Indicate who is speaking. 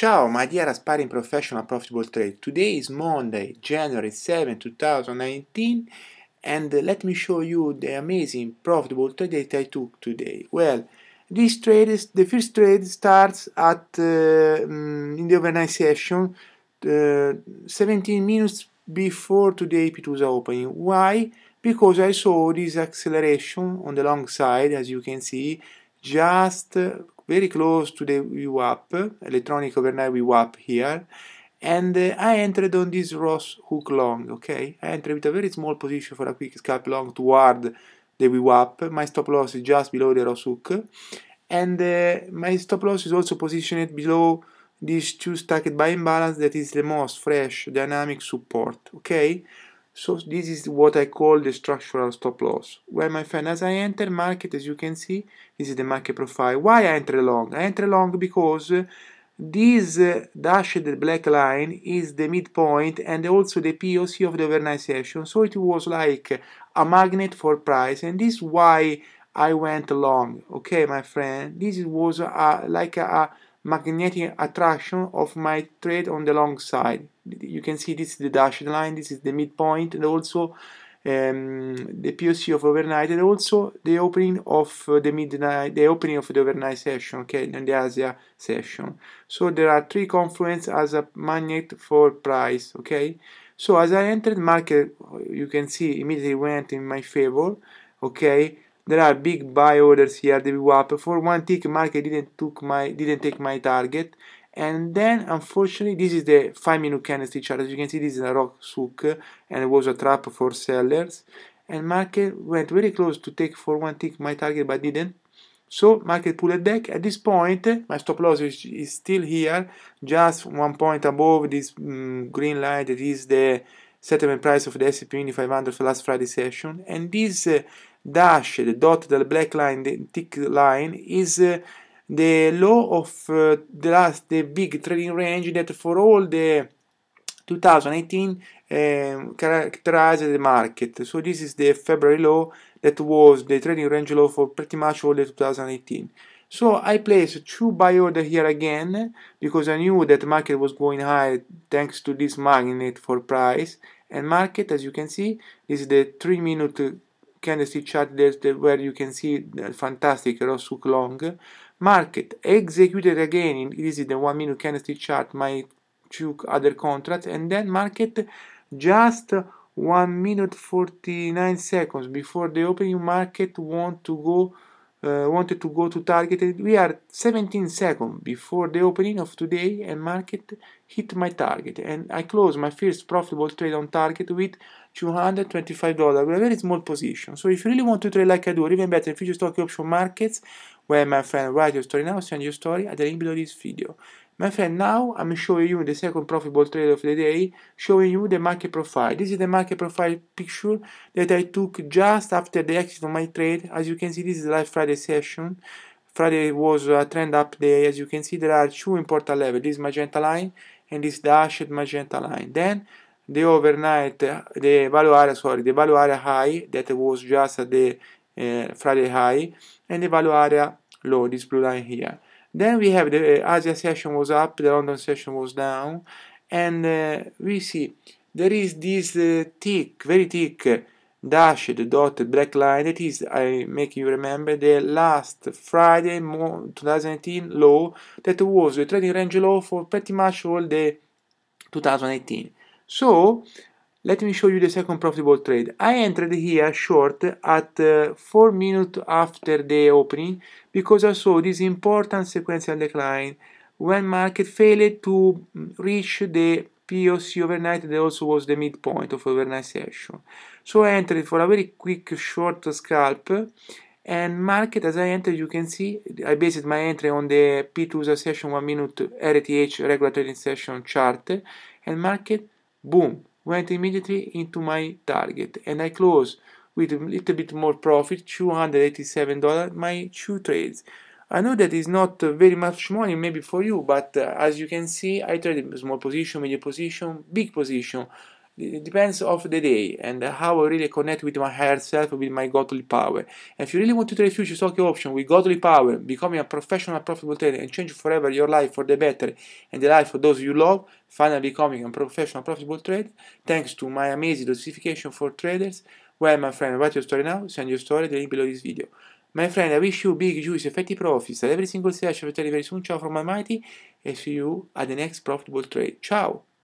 Speaker 1: Ciao, my dear aspiring professional profitable trade. Today is Monday, January 7, 2019, and let me show you the amazing profitable trade that I took today. Well, this trade is the first trade starts at uh, mm, in the overnight session, uh, 17 minutes before today P2's opening. Why? Because I saw this acceleration on the long side, as you can see, just very close to the VWAP, electronic overnight VWAP here, and uh, I entered on this Ross hook long, okay? I entered with a very small position for a quick scalp long toward the VWAP, my stop loss is just below the Ross hook, and uh, my stop loss is also positioned below these two stacked buy imbalance that is the most fresh dynamic support, okay? So this is what I call the structural stop loss, where my friend, as I enter market, as you can see, this is the market profile. Why I enter long? I enter long because this uh, dashed black line is the midpoint and also the POC of the overnight session. So it was like a magnet for price and this is why I went long. Okay, my friend, this was like a, magnetic attraction of my trade on the long side you can see this is the dashed line this is the midpoint and also um, the POC of overnight and also the opening of uh, the midnight the opening of the overnight session okay and the Asia session so there are three confluence as a magnet for price okay so as I entered market you can see immediately went in my favor okay there are big buy orders here, The blew up. For one tick, market didn't took my didn't take my target. And then, unfortunately, this is the 5-minute candlestick chart. As you can see, this is a rock sook, and it was a trap for sellers. And market went very close to take for one tick my target, but didn't. So market pulled back. At this point, my stop loss is, is still here, just one point above this um, green line that is the settlement price of the S&P 500 for last Friday session. And this uh, dash, the dot, the black line, the thick line is uh, the low of uh, the last, the big trading range that for all the 2018 um, characterized the market. So this is the February low that was the trading range low for pretty much all the 2018. So I placed two buy order here again because I knew that market was going high thanks to this magnet for price and market as you can see is the 3 minute candlestick chart where you can see the fantastic Rosuk long market executed again in this is the one minute candlestick chart my two other contracts and then market just 1 minute 49 seconds before the opening market want to go uh, wanted to go to Target and we are 17 seconds before the opening of today and market hit my target and I closed my first profitable trade on Target with $225 with a very small position. So if you really want to trade like I do even better future stock option markets where my friend write your story now, send your story at the link below this video. My friend, now I'm showing you the second profitable trade of the day, showing you the market profile. This is the market profile picture that I took just after the exit of my trade. As you can see, this is live Friday session. Friday was a trend up day. As you can see, there are two important levels. This magenta line and this dashed magenta line. Then the overnight, the value area, sorry, the value area high that was just the uh, Friday high and the value area low, this blue line here. Then we have the uh, Asia session was up, the London session was down, and uh, we see there is this uh, thick, very thick dashed dotted black line that is I make you remember the last Friday 2018 low that was the trading range low for pretty much all the 2018 so let me show you the second profitable trade i entered here short at uh, four minutes after the opening because i saw this important sequential decline when market failed to mm, reach the POC overnight that also was the midpoint of overnight session so i entered for a very quick short scalp and market as I entered, you can see I based my entry on the P2 session 1 minute RTH regular trading session chart and market boom went immediately into my target and I closed with a little bit more profit, $287, my two trades. I know that is not uh, very much money maybe for you, but uh, as you can see, I traded small position, medium position, big position. It depends of the day and how I really connect with my higher self, with my godly power. And if you really want to trade future stock option with godly power, becoming a professional profitable trader and change forever your life for the better and the life of those you love, finally becoming a professional profitable trader, thanks to my amazing dosification for traders, well, my friend, write your story now, send your story, the link below this video. My friend, I wish you big, juicy effective profits at every single session. of every tell you very soon. Ciao from Almighty. and see you at the next profitable trade. Ciao!